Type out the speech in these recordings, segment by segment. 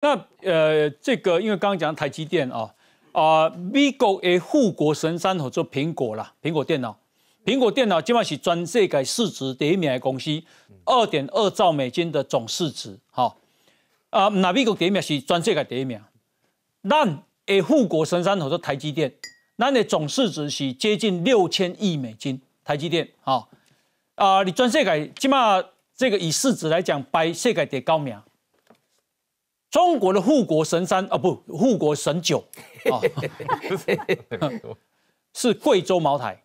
那呃，这个因为刚刚讲台积电啊，啊，Vivo 护国神山合作苹果啦，苹果电脑，苹果电脑今嘛是全世界市值第一名的公司，二点二兆美金的总市值，哈，啊，那 Vivo 第一名是全世界第一名，咱诶护国神山合作台积电，咱的总市值是接近六千亿美金，台积电，哈，啊，你全世界起嘛这个以市值来讲，排世界第高名。中国的护国神山啊，不，护国神酒，是贵州茅台，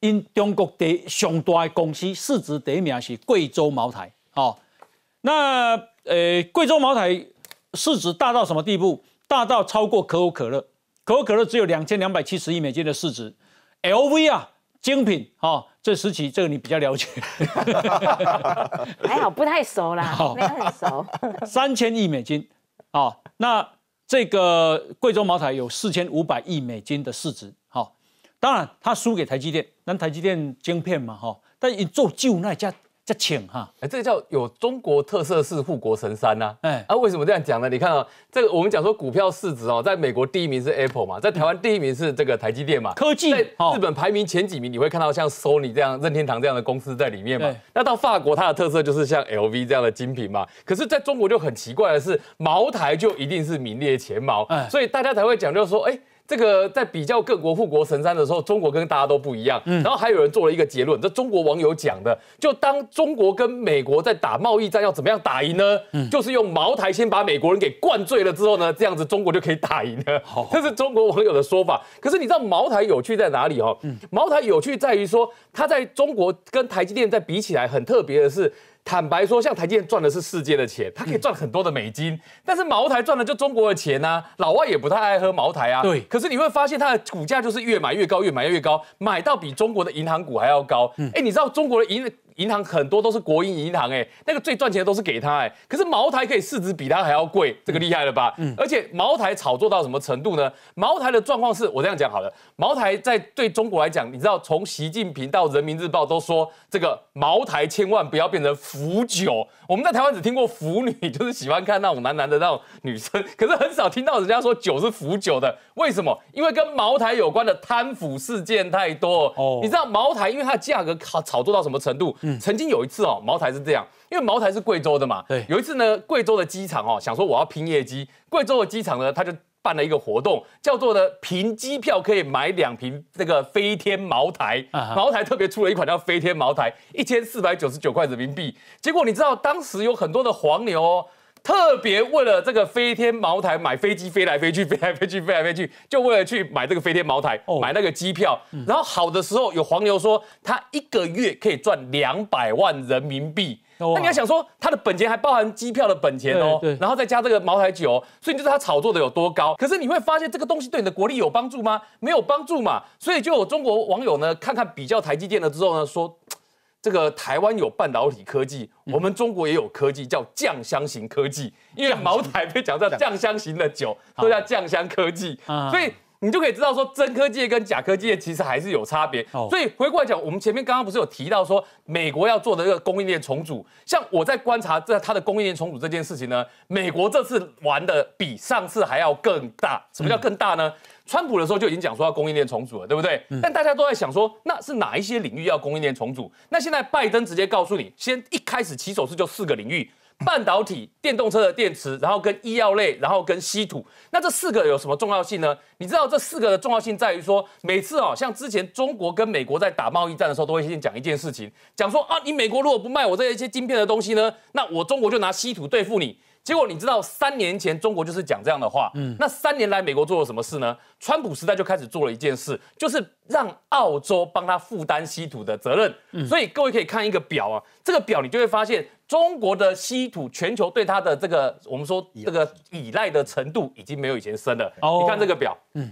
因中国第上大公司市值第一名是贵州茅台哦，那呃，贵州茅台市值大到什么地步？大到超过可口可乐。可口可乐只有两千两百七十亿美金的市值。L V 啊，精品啊，这时期这个你比较了解，还好不太熟啦，没有很熟，三千亿美金。啊，那这个贵州茅台有四千五百亿美金的市值，好，当然它输给台积电，那台积电晶片嘛，哈，但你做旧那家。这请哈，哎，这个叫有中国特色是护国神山呐，哎，啊，为什么这样讲呢？你看啊，这个我们讲说股票市值哦，在美国第一名是 Apple 嘛，在台湾第一名是这个台积电嘛，科技。日本排名前几名，你会看到像 Sony 这样、任天堂这样的公司在里面嘛。那到法国，它的特色就是像 LV 这样的精品嘛。可是，在中国就很奇怪的是，茅台就一定是名列前茅，所以大家才会讲，就是说，哎。这个在比较各国富国神山的时候，中国跟大家都不一样。嗯，然后还有人做了一个结论，这中国网友讲的，就当中国跟美国在打贸易战，要怎么样打赢呢？嗯，就是用茅台先把美国人给灌醉了之后呢，这样子中国就可以打赢了。好，这是中国网友的说法。可是你知道茅台有趣在哪里哦？嗯，茅台有趣在于说，它在中国跟台积电在比起来很特别的是。坦白说，像台积电赚的是世界的钱，它可以赚很多的美金；但是茅台赚的就中国的钱呐，老外也不太爱喝茅台啊。对，可是你会发现它的股价就是越买越高，越买越高，买到比中国的银行股还要高。哎，你知道中国的银？银行很多都是国营银行哎，那个最赚钱的都是给他哎。可是茅台可以市值比他还要贵，这个厉害了吧？嗯。而且茅台炒作到什么程度呢？茅台的状况是，我这样讲好了。茅台在对中国来讲，你知道，从习近平到人民日报都说这个茅台千万不要变成腐酒。我们在台湾只听过腐女，就是喜欢看那种男男的那种女生，可是很少听到人家说酒是腐酒的。为什么？因为跟茅台有关的贪腐事件太多。哦。你知道茅台因为它的价格炒炒作到什么程度？曾经有一次哦，茅台是这样，因为茅台是贵州的嘛，对。有一次呢，贵州的机场哦，想说我要拼业绩，贵州的机场呢，他就办了一个活动，叫做呢，凭机票可以买两瓶这个飞天茅台。茅台特别出了一款叫飞天茅台，一千四百九十九块人民币。结果你知道，当时有很多的黄牛。特别为了这个飞天茅台买飞机飞来飞去飞来飞去飞来飞去，就为了去买这个飞天茅台，买那个机票。然后好的时候有黄牛说他一个月可以赚两百万人民币，那你要想说他的本钱还包含机票的本钱哦，然后再加这个茅台酒，所以你就是他炒作的有多高。可是你会发现这个东西对你的国力有帮助吗？没有帮助嘛，所以就有中国网友呢，看看比较台积电了之后呢，说。这个台湾有半导体科技，我们中国也有科技，叫酱香型科技，因为茅台被讲叫酱香型的酒，都叫酱香科技，所以你就可以知道说真科技跟假科技其实还是有差别。所以回过来讲，我们前面刚刚不是有提到说美国要做的这个供应链重组，像我在观察这它的供应链重组这件事情呢，美国这次玩的比上次还要更大。什么叫更大呢？川普的时候就已经讲说要供应链重组了，对不对？但大家都在想说，那是哪一些领域要供应链重组？那现在拜登直接告诉你，先一开始起手是就四个领域：半导体、电动车的电池，然后跟医药类，然后跟稀土。那这四个有什么重要性呢？你知道这四个的重要性在于说，每次哦，像之前中国跟美国在打贸易战的时候，都会先讲一件事情，讲说啊，你美国如果不卖我这些一些晶片的东西呢，那我中国就拿稀土对付你。结果你知道，三年前中国就是讲这样的话，嗯，那三年来美国做了什么事呢？川普时代就开始做了一件事，就是让澳洲帮他负担稀土的责任。所以各位可以看一个表啊，这个表你就会发现，中国的稀土全球对它的这个我们说这个依赖的程度已经没有以前深了。你看这个表，嗯，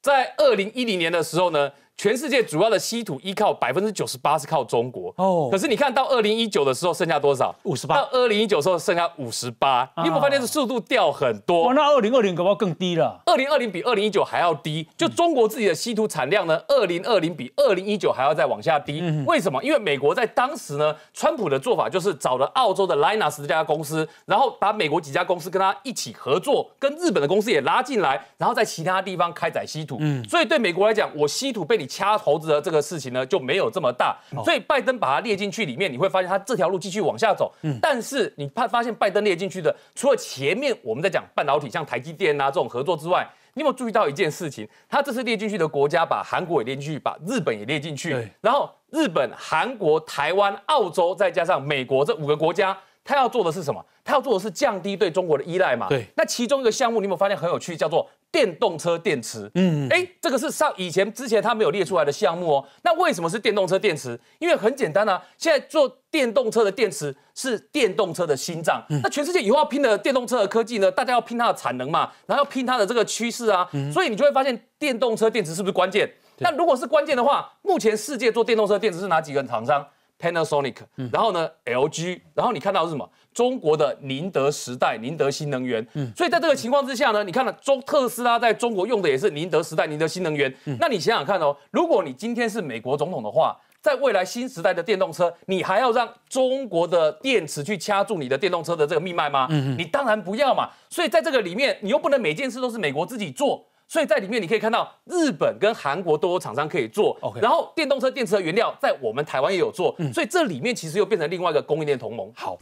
在二零一零年的时候呢。全世界主要的稀土依靠百分之九十八是靠中国哦，可是你看到二零一九的时候剩下多少？五十八。到二零一九时候剩下五十八，你有没有发现这速度掉很多？哇，那二零二零不怕更低了。二零二零比二零一九还要低，就中国自己的稀土产量呢，二零二零比二零一九还要再往下低。为什么？因为美国在当时呢，川普的做法就是找了澳洲的 l i n u s 这家公司，然后把美国几家公司跟他一起合作，跟日本的公司也拉进来，然后在其他地方开采稀土。嗯。所以对美国来讲，我稀土被你。掐投资的这个事情呢就没有这么大，所以拜登把它列进去里面，你会发现他这条路继续往下走。嗯，但是你怕发现拜登列进去的，除了前面我们在讲半导体像台积电啊这种合作之外，你有没有注意到一件事情？他这次列进去的国家，把韩国也列进去，把日本也列进去，然后日本、韩国、台湾、澳洲再加上美国这五个国家，他要做的是什么？他要做的是降低对中国的依赖嘛？对。那其中一个项目，你有没有发现很有趣？叫做。电动车电池，嗯，哎，这个是上以前之前他没有列出来的项目哦。那为什么是电动车电池？因为很简单啊，现在做电动车的电池是电动车的心脏。那全世界以后要拼的电动车的科技呢？大家要拼它的产能嘛，然后拼它的这个趋势啊。所以你就会发现电动车电池是不是关键？那如果是关键的话，目前世界做电动车电池是哪几个厂商？Panasonic，然后呢，LG，然后你看到是什么？中国的宁德时代、宁德新能源。嗯，所以在这个情况之下呢，你看了中特斯拉在中国用的也是宁德时代、宁德新能源。那你想想看哦，如果你今天是美国总统的话，在未来新时代的电动车，你还要让中国的电池去掐住你的电动车的这个命脉吗？嗯，你当然不要嘛。所以在这个里面，你又不能每件事都是美国自己做。所以在里面你可以看到，日本跟韩国都有厂商可以做。OK，然后电动车电池的原料在我们台湾也有做，所以这里面其实又变成另外一个供应链同盟。好。